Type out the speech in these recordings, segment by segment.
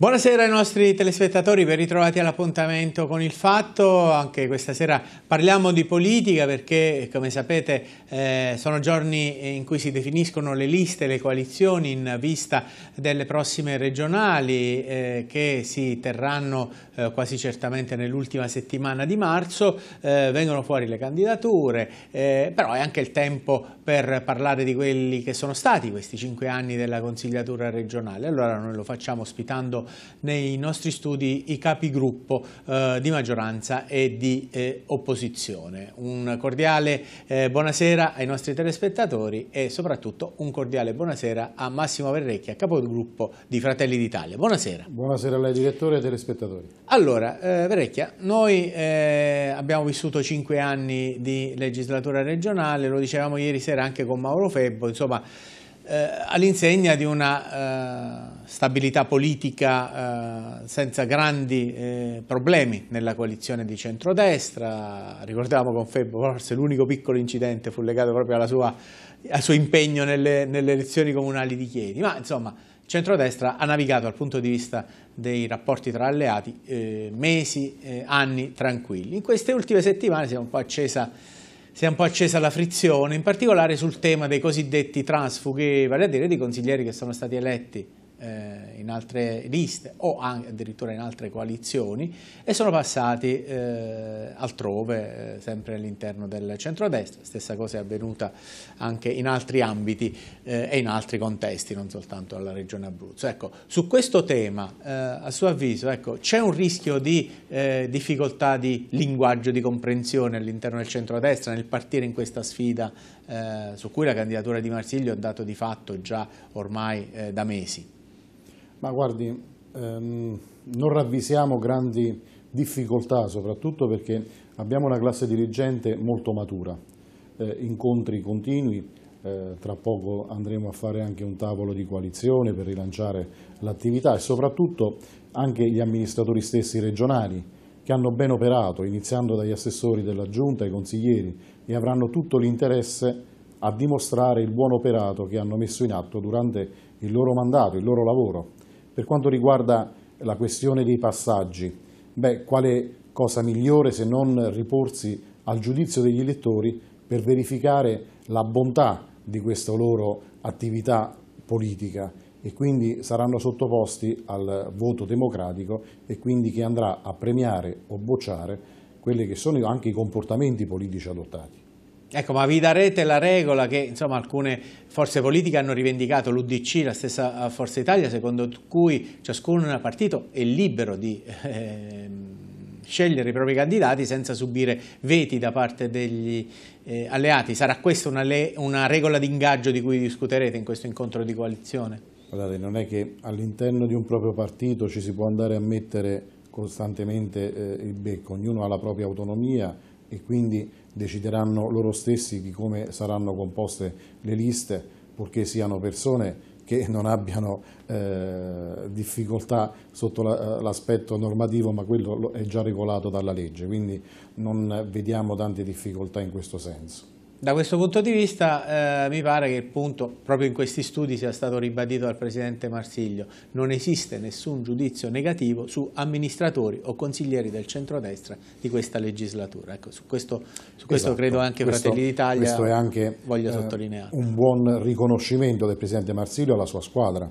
Buonasera ai nostri telespettatori, ben ritrovati all'appuntamento con il fatto, anche questa sera parliamo di politica perché come sapete eh, sono giorni in cui si definiscono le liste, le coalizioni in vista delle prossime regionali eh, che si terranno eh, quasi certamente nell'ultima settimana di marzo, eh, vengono fuori le candidature, eh, però è anche il tempo per parlare di quelli che sono stati questi cinque anni della consigliatura regionale, allora noi lo facciamo ospitando nei nostri studi i capigruppo eh, di maggioranza e di eh, opposizione. Un cordiale eh, buonasera ai nostri telespettatori e soprattutto un cordiale buonasera a Massimo Verrecchia, capogruppo di Fratelli d'Italia. Buonasera. Buonasera a lei direttore e telespettatori. Allora, eh, Verrecchia, noi eh, abbiamo vissuto cinque anni di legislatura regionale, lo dicevamo ieri sera anche con Mauro Febbo, insomma eh, all'insegna di una stabilità politica eh, senza grandi eh, problemi nella coalizione di centrodestra, ricordavamo con Febbo forse l'unico piccolo incidente fu legato proprio sua, al suo impegno nelle, nelle elezioni comunali di ieri, ma insomma centrodestra ha navigato dal punto di vista dei rapporti tra alleati eh, mesi, eh, anni tranquilli. In queste ultime settimane si è, accesa, si è, un po accesa, la frizione, in particolare sul tema dei cosiddetti transfughi, vale a dire dei consiglieri che sono stati eletti eh, in altre liste o anche, addirittura in altre coalizioni e sono passati eh, altrove, eh, sempre all'interno del centrodestra. Stessa cosa è avvenuta anche in altri ambiti eh, e in altri contesti, non soltanto alla regione Abruzzo. Ecco, su questo tema, eh, a suo avviso, ecco, c'è un rischio di eh, difficoltà di linguaggio, di comprensione all'interno del centrodestra nel partire in questa sfida su cui la candidatura di Marsiglio ha dato di fatto già ormai da mesi. Ma guardi, ehm, non ravvisiamo grandi difficoltà, soprattutto perché abbiamo una classe dirigente molto matura, eh, incontri continui, eh, tra poco andremo a fare anche un tavolo di coalizione per rilanciare l'attività e soprattutto anche gli amministratori stessi regionali che hanno ben operato, iniziando dagli assessori della Giunta, ai consiglieri e avranno tutto l'interesse a dimostrare il buon operato che hanno messo in atto durante il loro mandato, il loro lavoro per quanto riguarda la questione dei passaggi, beh, quale cosa migliore se non riporsi al giudizio degli elettori per verificare la bontà di questa loro attività politica e quindi saranno sottoposti al voto democratico e quindi che andrà a premiare o bocciare quelli che sono anche i comportamenti politici adottati. Ecco, ma vi darete la regola che insomma, alcune forze politiche hanno rivendicato, l'Udc, la stessa eh, Forza Italia, secondo cui ciascun partito è libero di eh, scegliere i propri candidati senza subire veti da parte degli eh, alleati. Sarà questa una, una regola di ingaggio di cui discuterete in questo incontro di coalizione? Guardate, non è che all'interno di un proprio partito ci si può andare a mettere costantemente eh, il becco, ognuno ha la propria autonomia, e quindi decideranno loro stessi di come saranno composte le liste, purché siano persone che non abbiano eh, difficoltà sotto eh, l'aspetto la, normativo, ma quello è già regolato dalla legge, quindi non vediamo tante difficoltà in questo senso. Da questo punto di vista eh, mi pare che il punto, proprio in questi studi, sia stato ribadito dal Presidente Marsiglio. Non esiste nessun giudizio negativo su amministratori o consiglieri del centrodestra di questa legislatura. Ecco, su questo, su questo esatto. credo anche questo, Fratelli d'Italia questo è anche, eh, sottolineare. un buon riconoscimento del Presidente Marsiglio alla sua squadra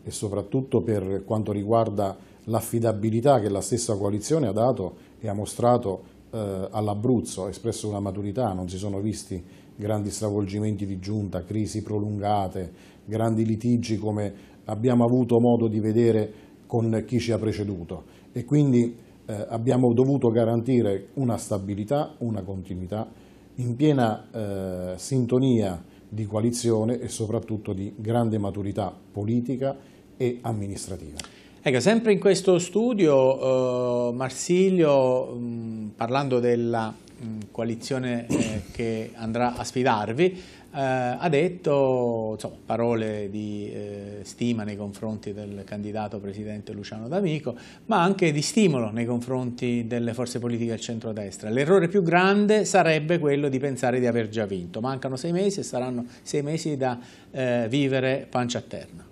e soprattutto per quanto riguarda l'affidabilità che la stessa coalizione ha dato e ha mostrato eh, all'Abruzzo ha espresso una maturità, non si sono visti grandi stravolgimenti di giunta, crisi prolungate, grandi litigi come abbiamo avuto modo di vedere con chi ci ha preceduto e quindi eh, abbiamo dovuto garantire una stabilità, una continuità in piena eh, sintonia di coalizione e soprattutto di grande maturità politica e amministrativa. Ecco, sempre in questo studio eh, Marsilio, mh, mm, parlando della mh, mm, coalizione eh, che andrà a sfidarvi, eh, ha detto insomma, parole di eh, stima nei confronti del candidato presidente Luciano D'Amico, ma anche di stimolo nei confronti delle forze politiche del centrodestra. L'errore più grande sarebbe quello di pensare di aver già vinto. Mancano sei mesi e saranno sei mesi da eh, vivere pancia a terra.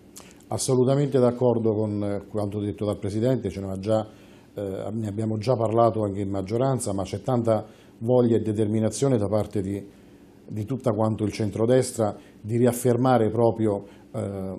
Assolutamente d'accordo con eh, quanto detto dal Presidente, già, eh, ne abbiamo già parlato anche in maggioranza, ma c'è tanta voglia e determinazione da parte di, di tutta quanto il centrodestra di riaffermare proprio eh,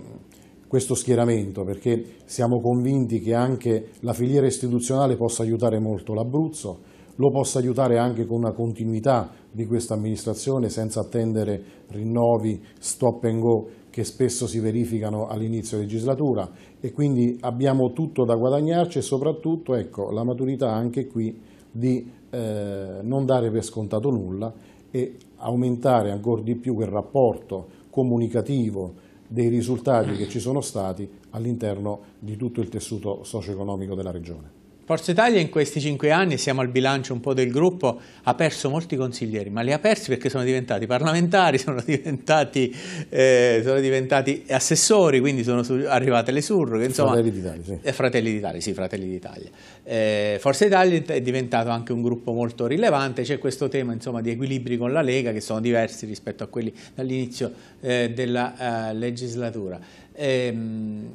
questo schieramento, perché siamo convinti che anche la filiera istituzionale possa aiutare molto l'Abruzzo, lo possa aiutare anche con una continuità di questa amministrazione senza attendere rinnovi stop and go che spesso si verificano all'inizio legislatura e quindi abbiamo tutto da guadagnarci e soprattutto ecco, la maturità anche qui di eh, non dare per scontato nulla e aumentare ancora di più quel rapporto comunicativo dei risultati che ci sono stati all'interno di tutto il tessuto socio-economico della Regione. Forza Italia in questi cinque anni, siamo al bilancio un po' del gruppo, ha perso molti consiglieri, ma li ha persi perché sono diventati parlamentari, sono diventati, eh, sono diventati assessori, quindi sono arrivate le surroghe. Insomma, Fratelli d'Italia, sì. Eh, Fratelli d'Italia, sì, Fratelli d'Italia. Eh, Forza Italia è diventato anche un gruppo molto rilevante, c'è questo tema insomma, di equilibri con la Lega che sono diversi rispetto a quelli dall'inizio eh, della eh, legislatura. Ehm,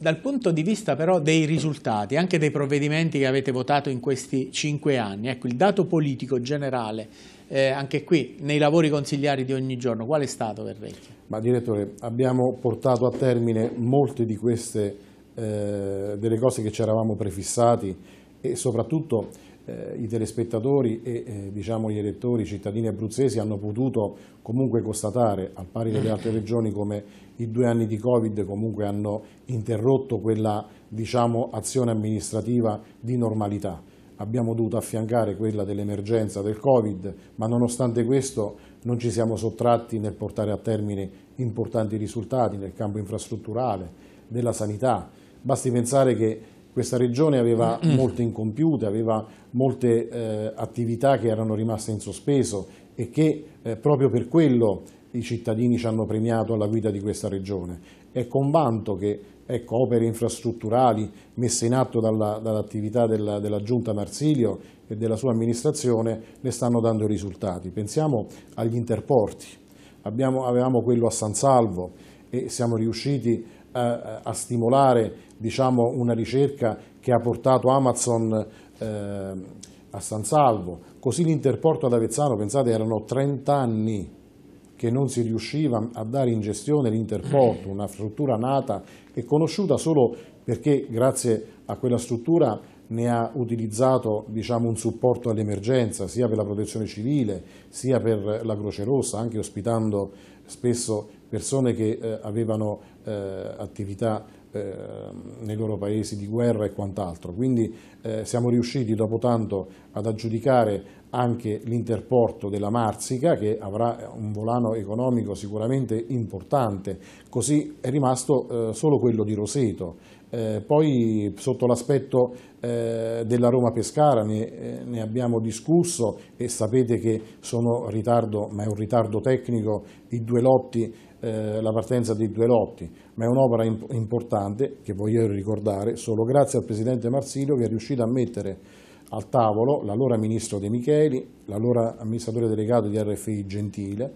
dal punto di vista però dei risultati, anche dei provvedimenti che avete votato in questi cinque anni, ecco il dato politico generale, eh, anche qui nei lavori consigliari di ogni giorno, qual è stato Verrecchia? Ma direttore, abbiamo portato a termine molte di queste eh, delle cose che ci eravamo prefissati e soprattutto eh, i telespettatori e eh, diciamo gli elettori, i cittadini abruzzesi hanno potuto comunque constatare, al pari delle altre regioni, come i due anni di Covid comunque hanno interrotto quella diciamo, azione amministrativa di normalità. Abbiamo dovuto affiancare quella dell'emergenza del Covid, ma nonostante questo non ci siamo sottratti nel portare a termine importanti risultati nel campo infrastrutturale, della sanità. Basti pensare che questa regione aveva molte incompiute, aveva molte eh, attività che erano rimaste in sospeso e che eh, proprio per quello i cittadini ci hanno premiato alla guida di questa regione. È con vanto che ecco, opere infrastrutturali messe in atto dall'attività dall della, della giunta Marsilio e della sua amministrazione ne stanno dando risultati. Pensiamo agli interporti, Abbiamo, avevamo quello a San Salvo e siamo riusciti a eh, a stimolare diciamo, una ricerca che ha portato Amazon eh, a San Salvo, così l'interporto ad Avezzano, pensate erano 30 anni che non si riusciva a dare in gestione l'interporto, una struttura nata e conosciuta solo perché grazie a quella struttura ne ha utilizzato diciamo, un supporto all'emergenza, sia per la protezione civile, sia per la Croce Rossa, anche ospitando spesso persone che eh, avevano eh, attività eh, nei loro paesi di guerra e quant'altro. Quindi eh, siamo riusciti dopo tanto ad aggiudicare anche l'interporto della Marsica che avrà un volano economico sicuramente importante, così è rimasto eh, solo quello di Roseto. Eh, poi sotto l'aspetto della Roma-Pescara ne, ne abbiamo discusso e sapete che sono ritardo, ma è un ritardo tecnico, i due lotti eh, la partenza di due lotti, ma è un'opera imp importante che voglio ricordare solo grazie al Presidente Marsilio che è riuscito a mettere al tavolo l'allora Ministro De Micheli, l'allora amministratore delegato di RFI Gentile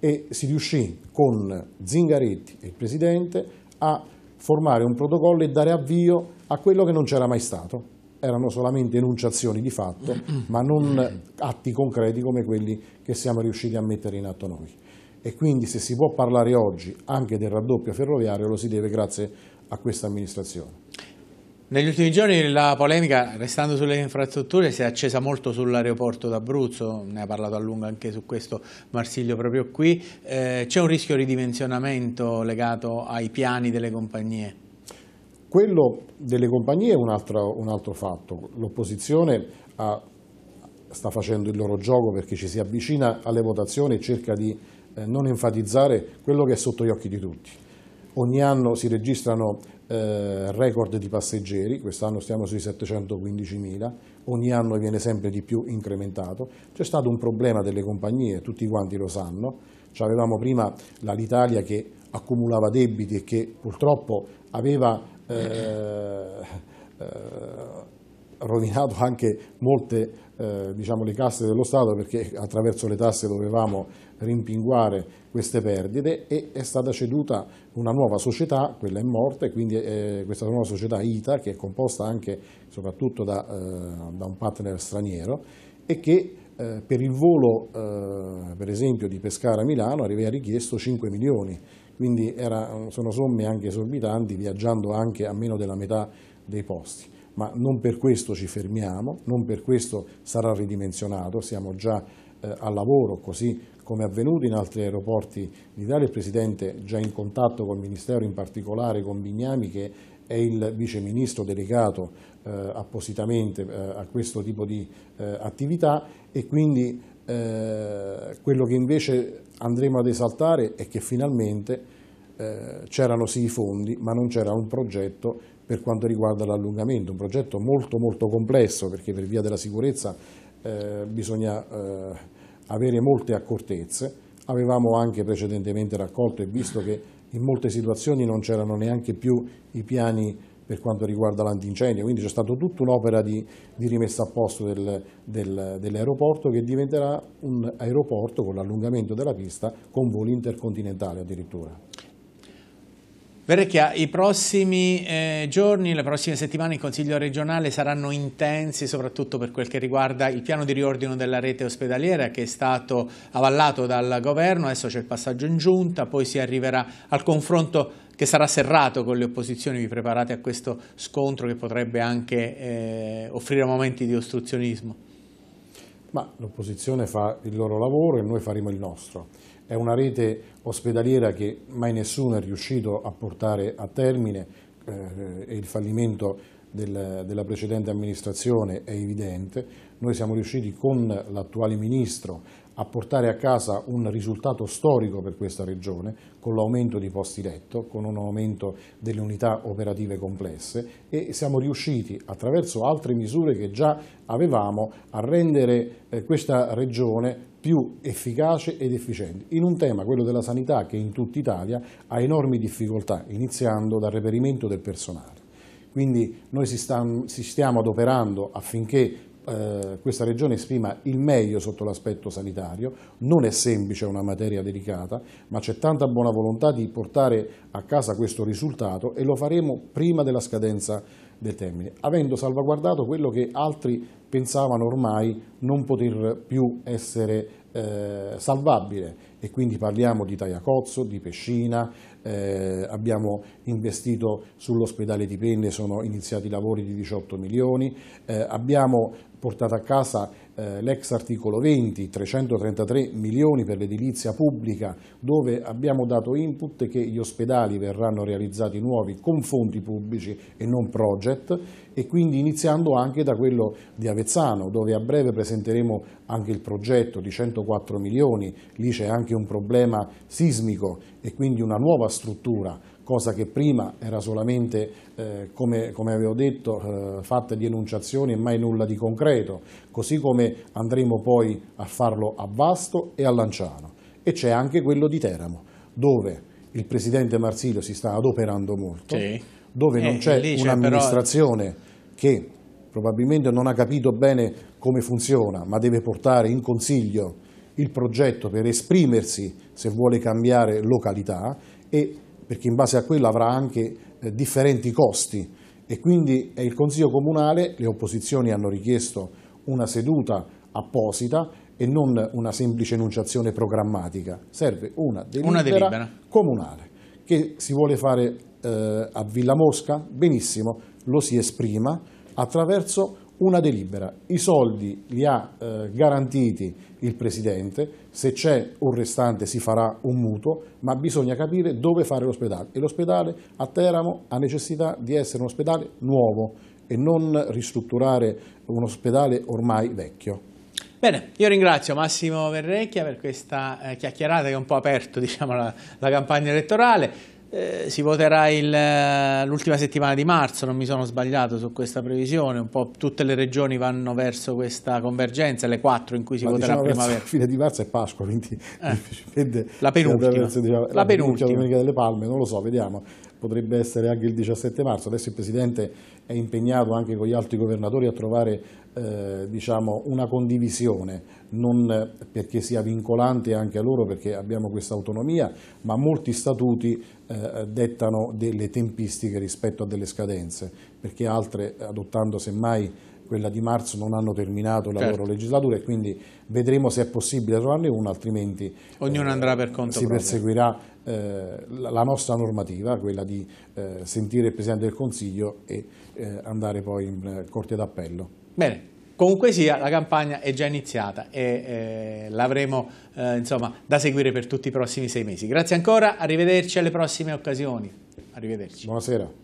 e si riuscì con Zingaretti e il Presidente a formare un protocollo e dare avvio a quello che non c'era mai stato. Erano solamente enunciazioni di fatto, ma non atti concreti come quelli che siamo riusciti a mettere in atto noi e quindi se si può parlare oggi anche del raddoppio ferroviario lo si deve grazie a questa amministrazione. Negli ultimi giorni la polemica, restando sulle infrastrutture, si è accesa molto sull'aeroporto d'Abruzzo, ne ha parlato a lungo anche su questo Marsiglio proprio qui. Eh, C'è un rischio ridimensionamento legato ai piani delle compagnie? Quello delle compagnie è un altro, un altro fatto. L'opposizione sta facendo il loro gioco perché ci si avvicina alle votazioni e cerca di eh, non enfatizzare quello che è sotto gli occhi di tutti. Ogni anno si registrano eh, record di passeggeri, quest'anno stiamo sui 715.000, ogni anno viene sempre di più incrementato. C'è stato un problema delle compagnie, tutti quanti lo sanno. Ci avevamo prima l'Italia che accumulava debiti e che purtroppo aveva eh, eh, rovinato anche molte eh, diciamo, le casse dello Stato perché attraverso le tasse dovevamo rimpinguare queste perdite e è stata ceduta una nuova società, quella è morta, quindi eh, questa nuova società ITA che è composta anche soprattutto da, eh, da un partner straniero e che eh, per il volo eh, per esempio di Pescara a Milano aveva richiesto 5 milioni, quindi era, sono somme anche esorbitanti viaggiando anche a meno della metà dei posti ma non per questo ci fermiamo, non per questo sarà ridimensionato, siamo già eh, a lavoro così come è avvenuto in altri aeroporti d'Italia, il Presidente già in contatto con il Ministero, in particolare con Bignami, che è il Vice Ministro delegato eh, appositamente eh, a questo tipo di eh, attività e quindi eh, quello che invece andremo ad esaltare è che finalmente eh, c'erano sì i fondi ma non c'era un progetto per quanto riguarda l'allungamento, un progetto molto molto complesso perché per via della sicurezza eh, bisogna avere molte accortezze, avevamo anche precedentemente raccolto e visto che in molte situazioni non c'erano neanche più i piani per quanto riguarda l'antincendio, quindi c'è stata tutta un'opera di, di, rimessa a posto del, del, dell'aeroporto che diventerà un aeroporto con l'allungamento della pista con voli intercontinentali addirittura. Verrecchia, i prossimi eh, giorni, le prossime settimane in Consiglio regionale saranno intensi soprattutto per quel che riguarda il piano di riordino della rete ospedaliera che è stato avallato dal governo, adesso c'è il passaggio in giunta, poi si arriverà al confronto che sarà serrato con le opposizioni, vi preparate a questo scontro che potrebbe anche eh, offrire momenti di ostruzionismo? Ma l'opposizione fa il loro lavoro e noi faremo il nostro. È una rete ospedaliera che mai nessuno è riuscito a portare a termine eh, e il fallimento del, della precedente amministrazione è evidente. Noi siamo riusciti con l'attuale ministro a portare a casa un risultato storico per questa regione con l'aumento di posti letto, con un aumento delle unità operative complesse e siamo riusciti attraverso altre misure che già avevamo a rendere eh, questa regione più efficace ed efficiente in un tema, quello della sanità, che in tutta Italia ha enormi difficoltà, iniziando dal reperimento del personale. Quindi noi si stiamo adoperando affinché eh, questa regione esprima il meglio sotto l'aspetto sanitario, non è semplice, è una materia delicata, ma c'è tanta buona volontà di portare a casa questo risultato e lo faremo prima della scadenza del termine, avendo salvaguardato quello che altri pensavano ormai non poter più essere eh, salvabile e quindi parliamo di Tagliacozzo, di Pescina, eh, abbiamo investito sull'ospedale di Penne, sono iniziati i lavori di 18 milioni, eh, abbiamo portato a casa eh, l'ex articolo 20, 333 milioni per l'edilizia pubblica, dove abbiamo dato input che gli ospedali verranno realizzati nuovi con fonti pubblici e non project e quindi iniziando anche da quello di avere Avezzano, dove a breve presenteremo anche il progetto di 104 milioni, lì c'è anche un problema sismico e quindi una nuova struttura cosa che prima era solamente, eh, come, come, avevo detto, eh, fatta di enunciazioni e mai nulla di concreto, così come andremo poi a farlo a Vasto e a Lanciano. E c'è anche quello di Teramo, dove il Presidente Marsilio si sta adoperando molto, sì. dove eh, non c'è un'amministrazione però... che probabilmente non ha capito bene come funziona, ma deve portare in consiglio il progetto per esprimersi se vuole cambiare località e perché in base a quello avrà anche eh, differenti costi e quindi è il Consiglio Comunale, le opposizioni hanno richiesto una seduta apposita e non una semplice enunciazione programmatica, serve una delibera, una delibera. comunale che si vuole fare eh, a Villa Mosca, benissimo, lo si esprima, attraverso una delibera. I soldi li ha eh, garantiti il Presidente, se c'è un restante si farà un mutuo, ma bisogna capire dove fare l'ospedale e l'ospedale a Teramo ha necessità di essere un ospedale nuovo e non ristrutturare un ospedale ormai vecchio. Bene, io ringrazio Massimo Verrecchia per questa eh, chiacchierata che ha un po' aperto diciamo, la, la campagna elettorale. Eh, si voterà eh, l'ultima settimana di marzo, non mi sono sbagliato su questa previsione, un po' tutte le regioni vanno verso questa convergenza, le quattro in cui si Ma voterà diciamo primavera. fine di marzo è Pasqua, quindi eh, la penultima, verso, diciamo, la, la penultima. domenica delle palme, non lo so, vediamo. Potrebbe essere anche il 17 marzo, adesso il Presidente è impegnato anche con gli altri governatori a trovare eh, diciamo una condivisione, non perché sia vincolante anche a loro perché abbiamo questa autonomia, ma molti statuti eh, dettano delle tempistiche rispetto a delle scadenze, perché altre, adottando semmai quella di marzo, non hanno terminato la certo. loro legislatura e quindi vedremo se è possibile trovarne una, altrimenti ognuno eh, andrà per conto si proprio. perseguirà eh, la, la nostra normativa, quella di eh, sentire il Presidente del Consiglio e eh, andare poi in eh, Corte d'Appello. Bene, Comunque sia, la campagna è già iniziata e eh, l'avremo eh, da seguire per tutti i prossimi sei mesi. Grazie ancora, arrivederci alle prossime occasioni. Arrivederci. Buonasera.